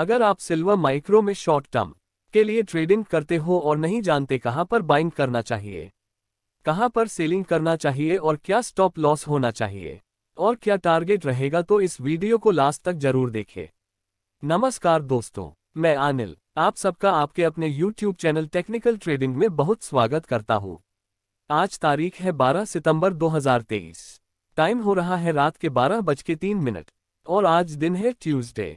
अगर आप silver micro में शॉर्ट टर्म के लिए ट्रेडिंग करते हो और नहीं जानते कहां पर बाइंग करना चाहिए कहां पर सेलिंग करना चाहिए और क्या स्टॉप लॉस होना चाहिए और क्या टारगेट रहेगा तो इस वीडियो को लास्ट तक जरूर देखें नमस्कार दोस्तों मैं अनिल आप सबका आपके अपने YouTube चैनल टेक्निकल ट्रेडिंग में बहुत स्वागत करता हूँ आज तारीख है 12 सितंबर 2023 टाइम हो रहा है रात के बारह बज के तीन मिनट और आज दिन है ट्यूसडे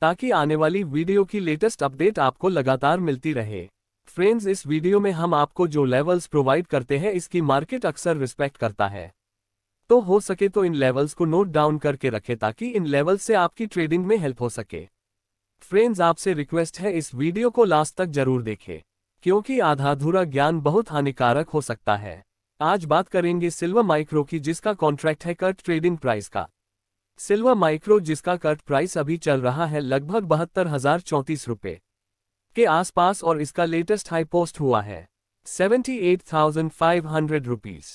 ताकि आने वाली वीडियो की लेटेस्ट अपडेट आपको लगातार मिलती रहे फ्रेंड्स इस वीडियो में हम आपको जो लेवल्स प्रोवाइड करते हैं इसकी मार्केट अक्सर रिस्पेक्ट करता है तो हो सके तो इन लेवल्स को नोट डाउन करके रखें ताकि इन लेवल्स से आपकी ट्रेडिंग में हेल्प हो सके फ्रेंड्स आपसे रिक्वेस्ट है इस वीडियो को लास्ट तक जरूर देखें क्योंकि आधाधूरा ज्ञान बहुत हानिकारक हो सकता है आज बात करेंगे सिल्वर माइक्रो की जिसका कॉन्ट्रैक्ट है कट ट्रेडिंग प्राइस का सिल्वा माइक्रो जिसका कर्ट प्राइस अभी चल रहा है लगभग बहत्तर हजार चौंतीस रुपये के आसपास और इसका लेटेस्ट हाई पोस्ट हुआ है seventy eight thousand five hundred rupees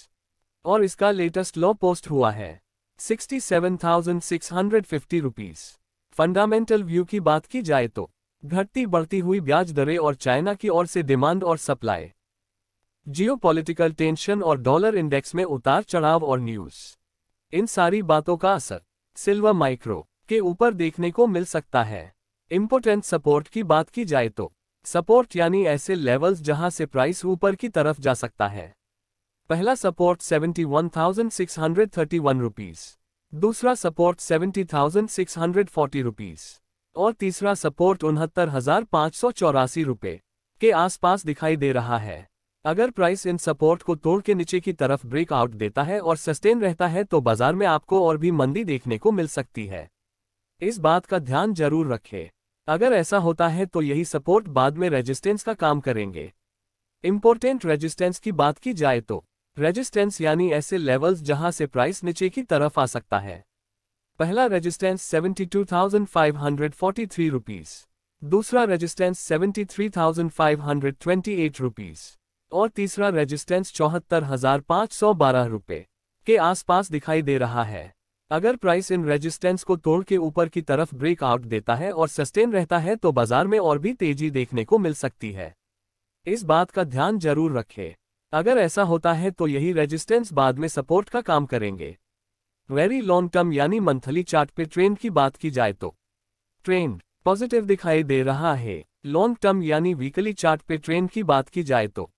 और इसका लेटेस्ट लो पोस्ट हुआ है sixty seven thousand six hundred fifty rupees fundamental view की बात की जाए तो घटती बढ़ती हुई ब्याज दरें और चाइना की ओर से डिमांड और सप्लाई जियोपॉलिटिकल टेंशन और डॉलर इंडेक्स में उतार चढ़ाव और न्यूज़ इन सारी बातों का असर सिल्वर माइक्रो के ऊपर देखने को मिल सकता है इम्पोर्टेंट सपोर्ट की बात की जाए तो सपोर्ट यानी ऐसे लेवल्स जहां से प्राइस ऊपर की तरफ जा सकता है पहला सपोर्ट 71,631 रुपीस दूसरा सपोर्ट 70,640 रुपीस और तीसरा सपोर्ट उनहत्तर हजार रुपए के आसपास दिखाई दे रहा है अगर प्राइस इन सपोर्ट को तोड़ के नीचे की तरफ ब्रेकआउट देता है और सस्टेन रहता है तो बाजार में आपको और भी मंदी देखने को मिल सकती है इस बात का ध्यान जरूर रखें अगर ऐसा होता है तो यही सपोर्ट बाद में रेजिस्टेंस का काम करेंगे इम्पोर्टेंट रेजिस्टेंस की बात की जाए तो रेजिस्टेंस यानी ऐसे लेवल्स जहां से प्राइस नीचे की तरफ आ सकता है पहला रेजिस्टेंस 72,543 रुपीस दूसरा रेजिस्टेंस 73,528 रुपीस और तीसरा रेजिस्टेंस चौहत्तर हजार सौ बारह के आसपास दिखाई दे रहा है अगर प्राइस इन रेजिस्टेंस को तोड़ के ऊपर की तरफ ब्रेक आउट देता है और सस्टेन रहता है तो बाजार में और भी तेजी देखने को मिल सकती है इस बात का ध्यान जरूर रखें अगर ऐसा होता है तो यही रेजिस्टेंस बाद में सपोर्ट का काम करेंगे वेरी लॉन्ग टर्म यानी मंथली चार्ट पे ट्रेंड की बात की जाए तो ट्रेंड पॉजिटिव दिखाई दे रहा है लॉन्ग टर्म यानी वीकली चार्ट पे ट्रेंड की बात की जाए तो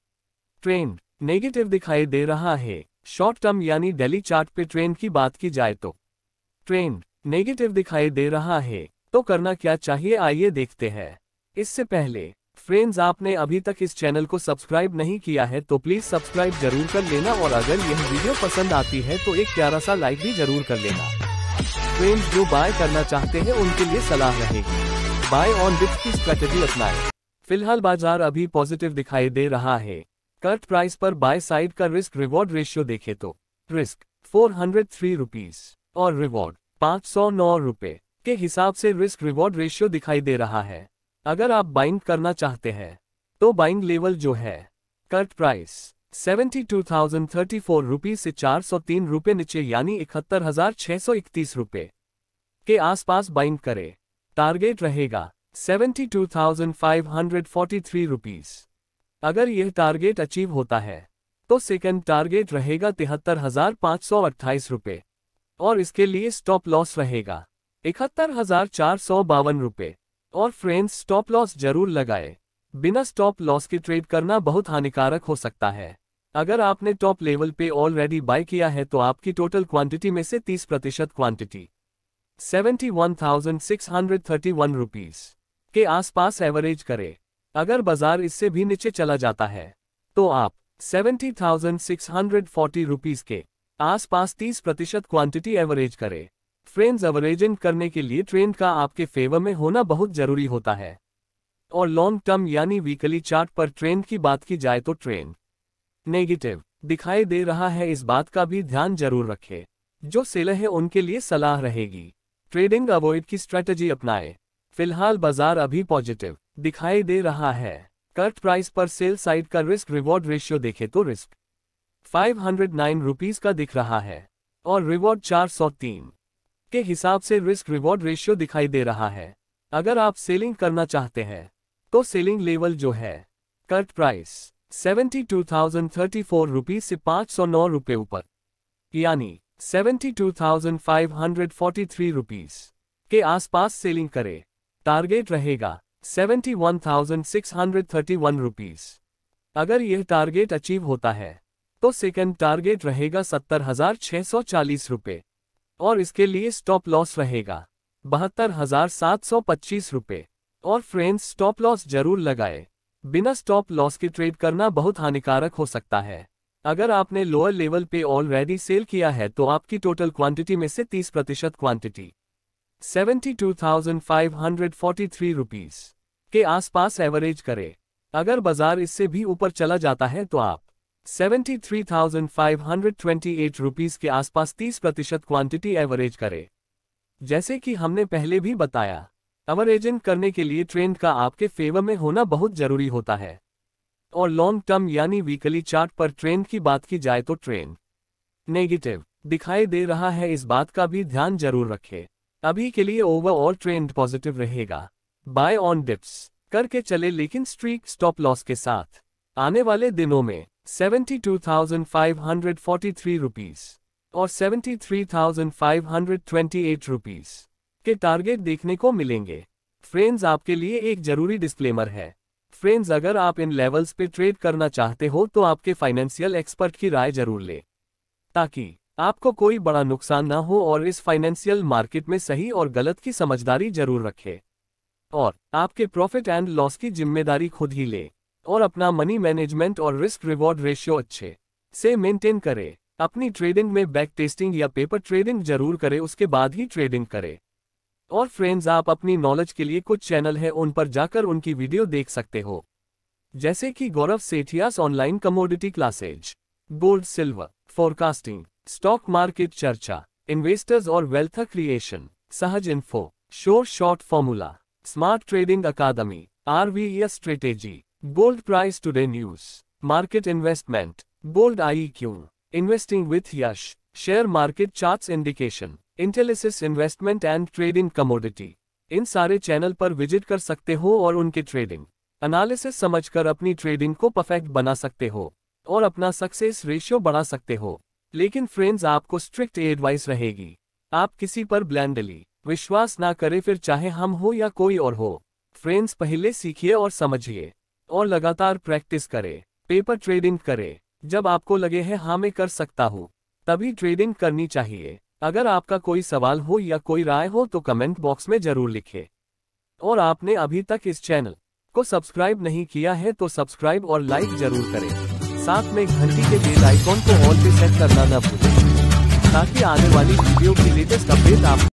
ट्रेंड नेगेटिव दिखाई दे रहा है शॉर्ट टर्म यानी डेली चार्ट पे ट्रेंड की बात की जाए तो ट्रेंड नेगेटिव दिखाई दे रहा है तो करना क्या चाहिए आइए देखते हैं इससे पहले फ्रेंड्स आपने अभी तक इस चैनल को सब्सक्राइब नहीं किया है तो प्लीज सब्सक्राइब जरूर कर लेना और अगर यह वीडियो पसंद आती है तो एक प्यारा सा लाइक भी जरूर कर लेना फ्रेंड्स जो बाय करना चाहते हैं उनके लिए सलाह रहेगी बाय ऑन डिप्स की स्ट्रेटेजी अपनाएं फिलहाल बाजार अभी पॉजिटिव दिखाई दे रहा है कर्ट प्राइस पर बाय साइड का रिस्क रिवॉर्ड रेशियो देखे तो risk four hundred three rupees और रिवॉर्ड पाँच सौ नौ रुपए के हिसाब से रिस्क रिवॉर्ड रेशियो दिखाई दे रहा है अगर आप बाइंग करना चाहते हैं तो बाइंग लेवल जो है current price seventy two thousand thirty four rupees से चार सौ तीन रुपए नीचे यानी इकहत्तर हजार छः सौ इकतीस रुपए के आसपास बाइंग करें टारगेट रहेगा seventy two thousand five hundred forty three rupees अगर यह टारगेट अचीव होता है तो सेकंड टारगेट रहेगा तिहत्तर हजार सौ अट्ठाईस और इसके लिए स्टॉप लॉस रहेगा इकहत्तर हजार चार सौ बावन और फ्रेंड्स स्टॉप लॉस जरूर लगाए बिना स्टॉप लॉस के ट्रेड करना बहुत हानिकारक हो सकता है अगर आपने टॉप लेवल पे ऑलरेडी बाय किया है तो आपकी टोटल क्वांटिटी में से 30 प्रतिशत quantity seventy one thousand six hundred thirty one rupees के आसपास एवरेज करें अगर बाजार इससे भी नीचे चला जाता है तो आप seventy thousand six hundred forty rupees के आसपास 30 प्रतिशत क्वांटिटी एवरेज करें फ्रेंड्स एवरेजिंग करने के लिए ट्रेंड का आपके फेवर में होना बहुत जरूरी होता है और लॉन्ग टर्म यानी वीकली चार्ट पर ट्रेंड की बात की जाए तो ट्रेंड नेगेटिव दिखाई दे रहा है इस बात का भी ध्यान जरूर रखें जो सेलर है उनके लिए सलाह रहेगी ट्रेडिंग अवॉइड की स्ट्रेटजी अपनाएं फिलहाल बाजार अभी पॉजिटिव दिखाई दे रहा है कर्ट प्राइस पर सेल साइड का रिस्क रिवॉर्ड रेशियो देखे तो risk five hundred nine rupees का दिख रहा है और रिवॉर्ड चार सौ तीन के हिसाब से रिस्क रिवॉर्ड रेशियो दिखाई दे रहा है अगर आप सेलिंग करना चाहते हैं तो सेलिंग लेवल जो है current price seventy two thousand thirty four rupees से पांच सौ नौ रुपए ऊपर यानी seventy two thousand five hundred forty three rupees के आसपास सेलिंग करें टारगेट रहेगा 71,631 रुपीस अगर यह टारगेट अचीव होता है तो सेकंड टारगेट रहेगा सत्तर हजार छह सौ चालीस और इसके लिए स्टॉप लॉस रहेगा बहत्तर हजार सात सौ पच्चीस और फ्रेंड्स स्टॉप लॉस जरूर लगाए बिना स्टॉप लॉस के ट्रेड करना बहुत हानिकारक हो सकता है अगर आपने लोअर लेवल पे ऑलरेडी सेल किया है तो आपकी टोटल क्वांटिटी में से 30 प्रतिशत quantity seventy two thousand five hundred forty three rupees के आसपास एवरेज करें अगर बाजार इससे भी ऊपर चला जाता है तो आप 73,528 रुपीस के आसपास 30 प्रतिशत क्वांटिटी एवरेज करें जैसे कि हमने पहले भी बताया एवरेजिंग करने के लिए ट्रेंड का आपके फेवर में होना बहुत जरूरी होता है और लॉन्ग टर्म यानी वीकली चार्ट पर ट्रेंड की बात की जाए तो ट्रेंड नेगेटिव दिखाई दे रहा है इस बात का भी ध्यान जरूर रखें अभी के लिए ओवरऑल ट्रेंड पॉजिटिव रहेगा बाय ऑन डिप्स करके चले लेकिन स्ट्रीक स्टॉप लॉस के साथ आने वाले दिनों में seventy two thousand five hundred forty three rupees और seventy three thousand five hundred twenty eight rupees के टारगेट देखने को मिलेंगे फ्रेंड्स आपके लिए एक जरूरी डिस्क्लेमर है फ्रेंड्स अगर आप इन लेवल्स पे ट्रेड करना चाहते हो तो आपके फाइनेंशियल एक्सपर्ट की राय जरूर लें ताकि आपको कोई बड़ा नुकसान ना हो और इस फाइनेंशियल मार्केट में सही और गलत की समझदारी जरूर रखें और आपके प्रॉफिट एंड लॉस की जिम्मेदारी खुद ही ले और अपना मनी मैनेजमेंट और रिस्क रिवॉर्ड रेशियो अच्छे से मेंटेन करे अपनी ट्रेडिंग में बैक टेस्टिंग या पेपर ट्रेडिंग जरूर करे उसके बाद ही ट्रेडिंग करे और फ्रेंड्स आप अपनी नॉलेज के लिए कुछ चैनल है उन पर जाकर उनकी वीडियो देख सकते हो जैसे कि Gaurav Sethia's online commodity classes gold silver forecasting stock market चर्चा इन्वेस्टर्स और वेल्थ क्रिएशन सहज इन्फो शोर short formula smart trading academy RVS strategy gold price today news market investment gold I Q investing with Yash share market charts indication Intellisys investment and trading commodity इन सारे channel पर visit कर सकते हो और उनके trading analysis समझकर अपनी ट्रेडिंग को परफेक्ट बना सकते हो और अपना सक्सेस रेशियो बढ़ा सकते हो लेकिन फ्रेंड्स आपको स्ट्रिक्ट एडवाइस रहेगी आप किसी पर ब्लैंडली विश्वास ना करें फिर चाहे हम हो या कोई और हो फ्रेंड्स पहले सीखिए और समझिए और लगातार प्रैक्टिस करें पेपर ट्रेडिंग करें जब आपको लगे है हाँ मैं कर सकता हूँ तभी ट्रेडिंग करनी चाहिए अगर आपका कोई सवाल हो या कोई राय हो तो कमेंट बॉक्स में जरूर लिखे और आपने अभी तक इस चैनल को सब्सक्राइब नहीं किया है तो सब्सक्राइब और लाइक जरूर करें साथ में घंटी के बेल आइकॉन को ऑल पे सेट करना न भूलें ताकि आने वाली वीडियो की लेटेस्ट अपडेट आप